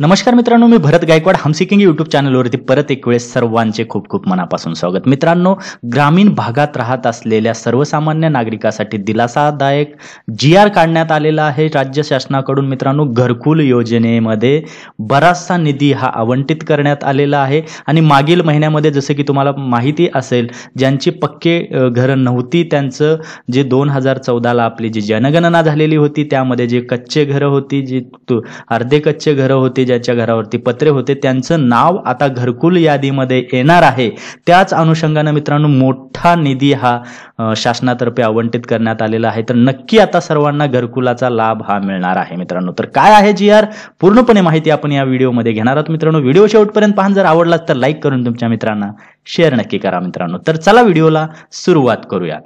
नमस्कार मित्रांनो मी भरत गायकवाड हमसिकिंग युट्यूब चॅनलवरती परत एक वेळेस सर्वांचे खूप खूप मनापासून स्वागत मित्रांनो ग्रामीण भागात राहत असलेल्या सर्वसामान्य नागरिकासाठी दिलासादायक जी आर काढण्यात आलेला आहे राज्य शासनाकडून मित्रांनो घरकुल योजनेमध्ये बराचसा निधी हा आवंटित करण्यात आलेला आहे आणि मागील महिन्यामध्ये जसं की तुम्हाला माहिती असेल ज्यांची पक्के घरं नव्हती त्यांचं जे दोन हजार चौदाला आपली जी जनगणना झालेली होती त्यामध्ये जे कच्चे घरं होती जी अर्धे कच्चे घरं होती ज्याच्या घरावरती पत्रे होते त्यांचं नाव आता घरकुल यादीमध्ये येणार आहे त्याच अनुषंगाने मित्रांनो मोठा निधी हा शासनातर्फे आवंटित करण्यात आलेला आहे तर नक्की आता सर्वांना घरकुलाचा लाभ हा मिळणार आहे मित्रांनो तर काय आहे जी आर पूर्णपणे माहिती आपण या व्हिडिओमध्ये घेणार आहोत मित्रांनो व्हिडिओ शेवटपर्यंत पाहून जर आवडलात तर लाईक करून तुमच्या मित्रांना शेअर नक्की करा मित्रांनो तर चला व्हिडिओला सुरुवात करूया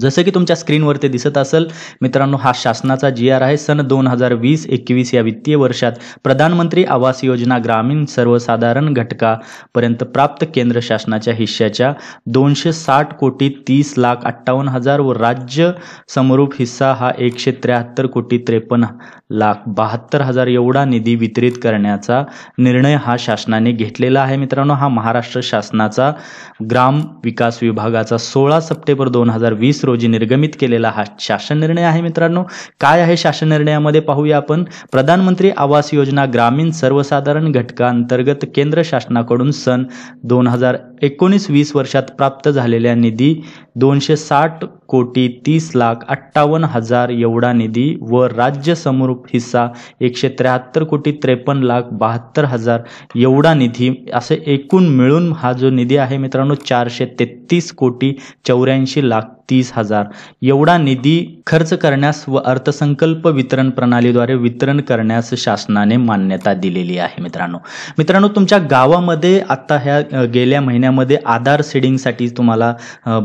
जसं की तुमच्या स्क्रीनवरती दिसत असेल मित्रांनो हा शासनाचा जी आर आहे सन दोन हजार वीस एकवीस या वित्तीय वर्षात प्रधानमंत्री आवास योजना ग्रामीण सर्वसाधारण घटकापर्यंत प्राप्त केंद्र शासनाच्या हिश्श्याच्या दोनशे साठ कोटी तीस लाख अठ्ठावन्न हजार व राज्य समरूप हिस्सा हा एकशे त्र्याहत्तर कोटी त्रेपन्न लाख बहात्तर हजार एवढा निधी वितरित करण्याचा निर्णय हा शासनाने घेतलेला आहे मित्रांनो हा महाराष्ट्र शासनाचा ग्राम विकास विभागाचा सोळा सप्टेंबर दोन हजार वीस रोजी निर्गमित केलेला हा शासन निर्णय आहे मित्रांनो काय आहे शासन निर्णयामध्ये पाहूया आपण प्रधानमंत्री आवास योजना ग्रामीण सर्वसाधारण घटकांतर्गत केंद्र शासनाकडून सन दोन हजार एकोणीस वीस वर्षात प्राप्त झालेल्या निधी दोनशे साठ कोटी तीस लाख अठ्ठावन्न हजार एवढा निधी व राज्य समरूप हिस्सा एकशे त्र्याहत्तर कोटी त्रेपन्न लाख बहात्तर हजार एवढा निधी असे एकूण मिळून हा जो निधी आहे मित्रांनो चारशे तेहतीस कोटी चौऱ्याऐंशी लाख तीस हजार एवढा निधी खर्च करण्यास व अर्थसंकल्प वितरण प्रणालीद्वारे वितरण करण्यास शासनाने मान्यता दिलेली आहे मित्रांनो मित्रांनो तुमच्या गावामध्ये आता ह्या गेल्या महिन्या मध्ये आधार सेडिंगसाठी तुम्हाला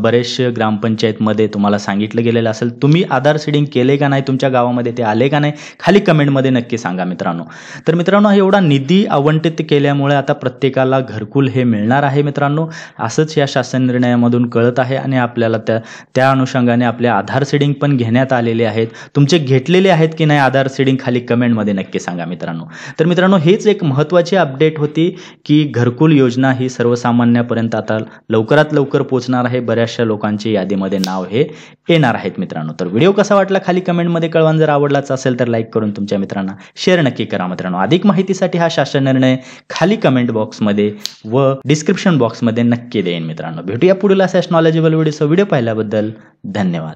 बरेचसे ग्रामपंचायतमध्ये तुम्हाला सांगितलं गेलेलं असेल तुम्ही आधार सीडिंग केले का नाही तुमच्या गावामध्ये ते आले का नाही खाली कमेंटमध्ये नक्की सांगा मित्रांनो तर मित्रांनो एवढा निधी आवंटित केल्यामुळे आता प्रत्येकाला घरकुल हे मिळणार आहे मित्रांनो असंच या शासन निर्णयामधून कळत आहे आणि आपल्याला त्या त्या अनुषंगाने आपले आधार सीडिंग पण घेण्यात आलेले आहेत तुमचे घेतलेले आहेत की नाही आधार सीडिंग खाली कमेंटमध्ये नक्की सांगा मित्रांनो तर मित्रांनो हेच एक महत्त्वाची अपडेट होती की घरकुल योजना ही सर्वसामान्य आता लवकरात लवकर पोहोचणार आहे बऱ्याचशा लोकांची यादीमध्ये नाव हे येणार आहेत मित्रांनो तर व्हिडिओ कसा वाटला खाली कमेंटमध्ये कळवान जर आवडलाच असेल तर लाईक करून तुमच्या मित्रांना शेअर नक्की करा मित्रांनो अधिक माहितीसाठी हा शासन निर्णय खाली कमेंट बॉक्समध्ये व डिस्क्रिप्शन बॉक्समध्ये नक्की देईन मित्रांनो भेटूया पुढील असे नॉलेजेबल व्हिडिओ व्हिडिओ पाहिल्याबद्दल धन्यवाद